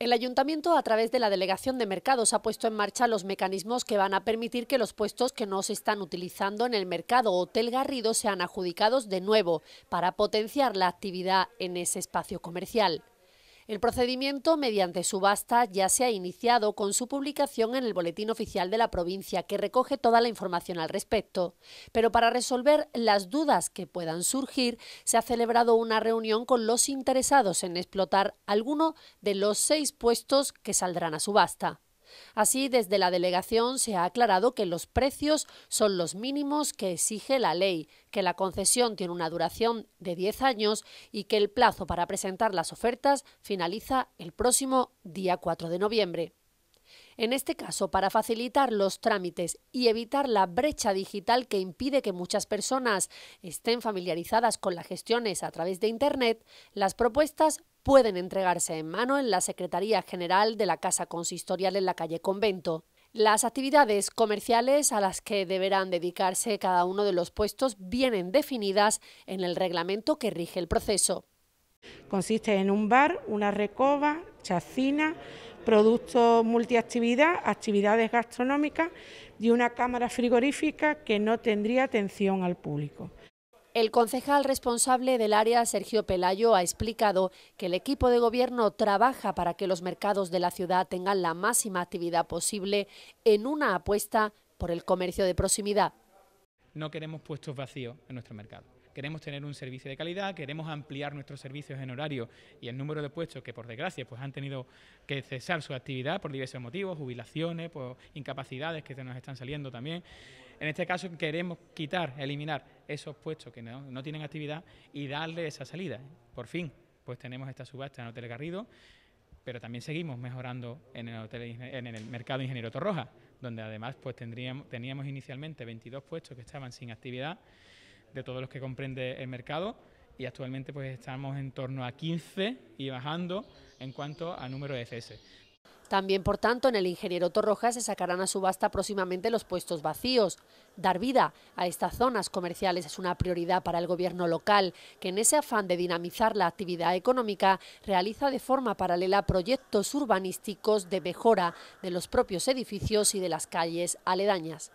El ayuntamiento, a través de la Delegación de Mercados, ha puesto en marcha los mecanismos que van a permitir que los puestos que no se están utilizando en el mercado Hotel Garrido sean adjudicados de nuevo para potenciar la actividad en ese espacio comercial. El procedimiento mediante subasta ya se ha iniciado con su publicación en el Boletín Oficial de la provincia, que recoge toda la información al respecto. Pero para resolver las dudas que puedan surgir, se ha celebrado una reunión con los interesados en explotar alguno de los seis puestos que saldrán a subasta. Así, desde la delegación se ha aclarado que los precios son los mínimos que exige la ley, que la concesión tiene una duración de 10 años y que el plazo para presentar las ofertas finaliza el próximo día 4 de noviembre. En este caso, para facilitar los trámites y evitar la brecha digital que impide que muchas personas estén familiarizadas con las gestiones a través de Internet, las propuestas pueden entregarse en mano en la Secretaría General de la Casa Consistorial en la calle Convento. Las actividades comerciales a las que deberán dedicarse cada uno de los puestos vienen definidas en el reglamento que rige el proceso. Consiste en un bar, una recoba, chacina, productos multiactividad, actividades gastronómicas y una cámara frigorífica que no tendría atención al público. El concejal responsable del área, Sergio Pelayo, ha explicado que el equipo de gobierno trabaja para que los mercados de la ciudad tengan la máxima actividad posible en una apuesta por el comercio de proximidad. No queremos puestos vacíos en nuestro mercado queremos tener un servicio de calidad, queremos ampliar nuestros servicios en horario y el número de puestos que por desgracia pues han tenido que cesar su actividad por diversos motivos, jubilaciones, por incapacidades que se nos están saliendo también. En este caso queremos quitar, eliminar esos puestos que no, tienen actividad y darle esa salida. Por fin, pues tenemos esta subasta en Hotel Garrido pero también seguimos mejorando en el, hotel, en el mercado Ingeniero Torroja, donde además pues tendríamos, teníamos inicialmente 22 puestos que estaban sin actividad de todos los que comprende el mercado y actualmente pues estamos en torno a 15 y bajando en cuanto a número de CS. También, por tanto, en el Ingeniero Torroja se sacarán a subasta próximamente los puestos vacíos. Dar vida a estas zonas comerciales es una prioridad para el gobierno local, que en ese afán de dinamizar la actividad económica realiza de forma paralela proyectos urbanísticos de mejora de los propios edificios y de las calles aledañas.